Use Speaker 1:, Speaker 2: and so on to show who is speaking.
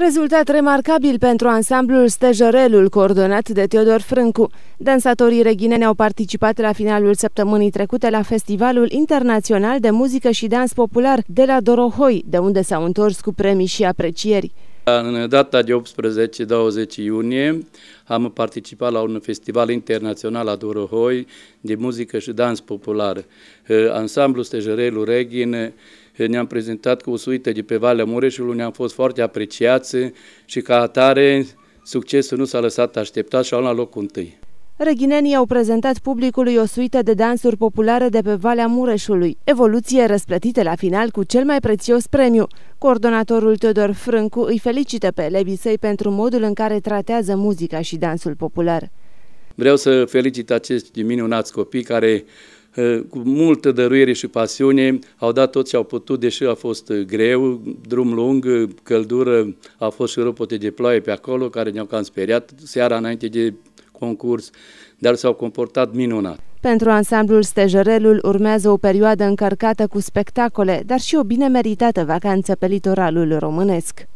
Speaker 1: Rezultat remarcabil pentru ansamblul Stejărelul, coordonat de Teodor Frâncu. Dansatorii reghineni au participat la finalul săptămânii trecute la Festivalul Internațional de Muzică și Dans Popular de la Dorohoi, de unde s-au întors cu premii și aprecieri.
Speaker 2: În data de 18-20 iunie am participat la un festival internațional a Dorohoi de muzică și dans popular. Ansamblul Stejărelu Reghin ne-am prezentat cu o suită de pe Valea Mureșului, ne-am fost foarte apreciați și ca atare succesul nu s-a lăsat așteptat și au luat locul întâi.
Speaker 1: Răghinenii au prezentat publicului o suită de dansuri populare de pe Valea Mureșului, evoluție răsplătită la final cu cel mai prețios premiu. Coordonatorul Teodor Frâncu îi felicită pe elevii săi pentru modul în care tratează muzica și dansul popular.
Speaker 2: Vreau să felicit acești minunați copii care ă, cu multă dăruire și pasiune, au dat tot ce au putut, deși a fost ă, greu, drum lung, căldură, a fost și răpote de ploaie pe acolo, care ne-au cam speriat. Seara înainte de concurs, dar s-au comportat minunat.
Speaker 1: Pentru ansamblul Stejerelul urmează o perioadă încărcată cu spectacole, dar și o bine meritată vacanță pe litoralul românesc.